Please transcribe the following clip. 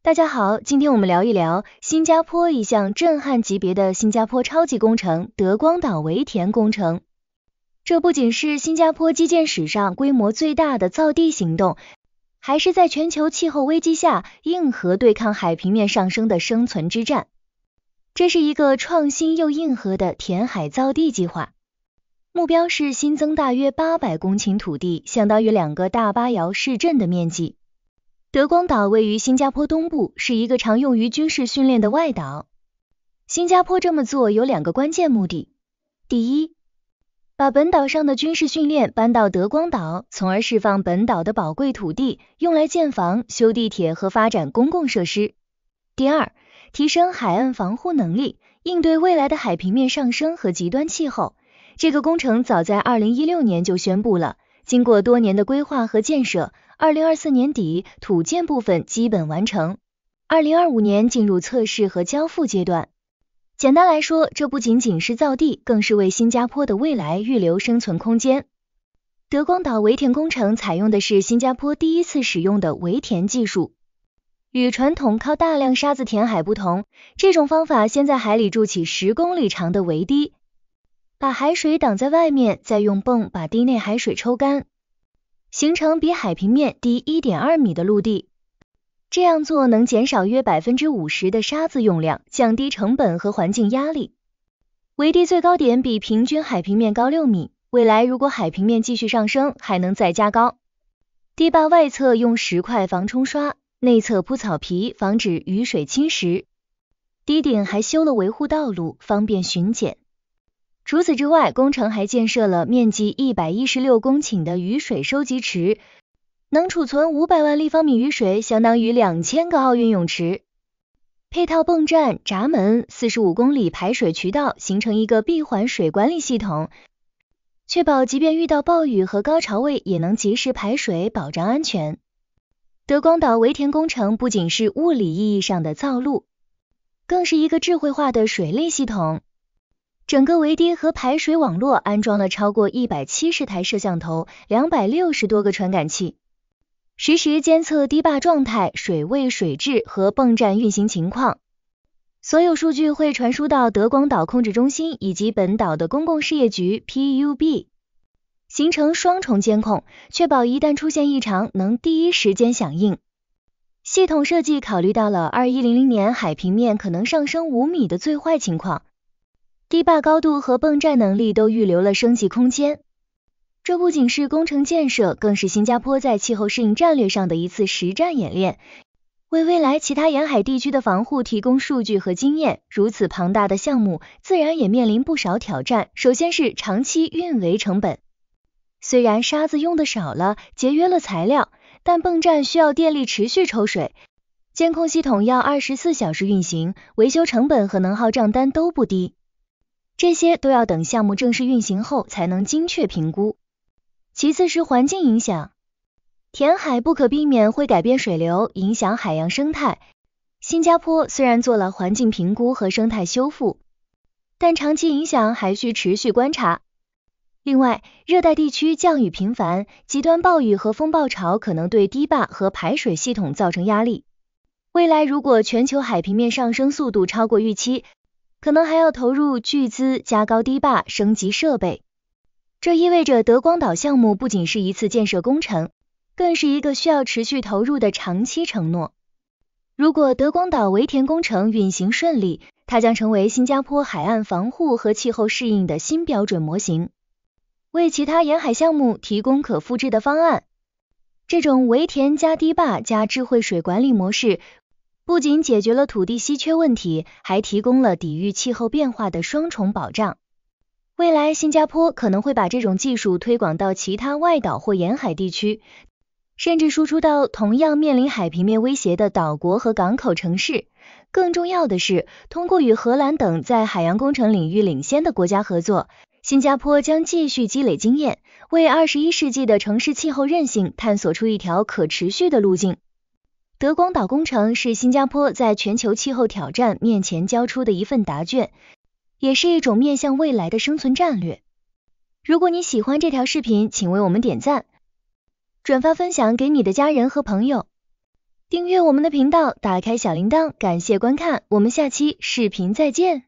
大家好，今天我们聊一聊新加坡一项震撼级别的新加坡超级工程——德光岛围填工程。这不仅是新加坡基建史上规模最大的造地行动，还是在全球气候危机下硬核对抗海平面上升的生存之战。这是一个创新又硬核的填海造地计划，目标是新增大约八百公顷土地，相当于两个大巴窑市镇的面积。德光岛位于新加坡东部，是一个常用于军事训练的外岛。新加坡这么做有两个关键目的：第一，把本岛上的军事训练搬到德光岛，从而释放本岛的宝贵土地，用来建房、修地铁和发展公共设施；第二，提升海岸防护能力，应对未来的海平面上升和极端气候。这个工程早在2016年就宣布了。经过多年的规划和建设，二零二四年底土建部分基本完成，二零二五年进入测试和交付阶段。简单来说，这不仅仅是造地，更是为新加坡的未来预留生存空间。德光岛围填工程采用的是新加坡第一次使用的围填技术，与传统靠大量沙子填海不同，这种方法先在海里筑起十公里长的围堤。把海水挡在外面，再用泵把堤内海水抽干，形成比海平面低一点二米的陆地。这样做能减少约百分之五十的沙子用量，降低成本和环境压力。围堤最高点比平均海平面高六米，未来如果海平面继续上升，还能再加高。堤坝外侧用石块防冲刷，内侧铺草皮防止雨水侵蚀。堤顶还修了维护道路，方便巡检。除此之外，工程还建设了面积一百一十六公顷的雨水收集池，能储存五百万立方米雨水，相当于两千个奥运泳池。配套泵站、闸门、四十五公里排水渠道，形成一个闭环水管理系统，确保即便遇到暴雨和高潮位，也能及时排水，保障安全。德光岛围填工程不仅是物理意义上的造陆，更是一个智慧化的水利系统。整个围堤和排水网络安装了超过一百七十台摄像头、两百六十多个传感器，实时监测堤坝状态、水位、水质和泵站运行情况。所有数据会传输到德光岛控制中心以及本岛的公共事业局 （PUB），形成双重监控，确保一旦出现异常能第一时间响应。系统设计考虑到了二一零零年海平面可能上升五米的最坏情况。堤坝高度和泵站能力都预留了升级空间。这不仅是工程建设，更是新加坡在气候适应战略上的一次实战演练，为未来其他沿海地区的防护提供数据和经验。如此庞大的项目，自然也面临不少挑战。首先是长期运维成本，虽然沙子用的少了，节约了材料，但泵站需要电力持续抽水，监控系统要二十四小时运行，维修成本和能耗账单都不低。这些都要等项目正式运行后才能精确评估。其次是环境影响，填海不可避免会改变水流，影响海洋生态。新加坡虽然做了环境评估和生态修复，但长期影响还需持续观察。另外，热带地区降雨频繁，极端暴雨和风暴潮可能对堤坝和排水系统造成压力。未来如果全球海平面上升速度超过预期，可能还要投入巨资加高堤坝、升级设备，这意味着德光岛项目不仅是一次建设工程，更是一个需要持续投入的长期承诺。如果德光岛围填工程运行顺利，它将成为新加坡海岸防护和气候适应的新标准模型，为其他沿海项目提供可复制的方案。这种围填加堤坝加智慧水管理模式。不仅解决了土地稀缺问题，还提供了抵御气候变化的双重保障。未来，新加坡可能会把这种技术推广到其他外岛或沿海地区，甚至输出到同样面临海平面威胁的岛国和港口城市。更重要的是，通过与荷兰等在海洋工程领域领先的国家合作，新加坡将继续积累经验，为二十一世纪的城市气候韧性探索出一条可持续的路径。德光岛工程是新加坡在全球气候挑战面前交出的一份答卷，也是一种面向未来的生存战略。如果你喜欢这条视频，请为我们点赞、转发、分享给你的家人和朋友，订阅我们的频道，打开小铃铛。感谢观看，我们下期视频再见。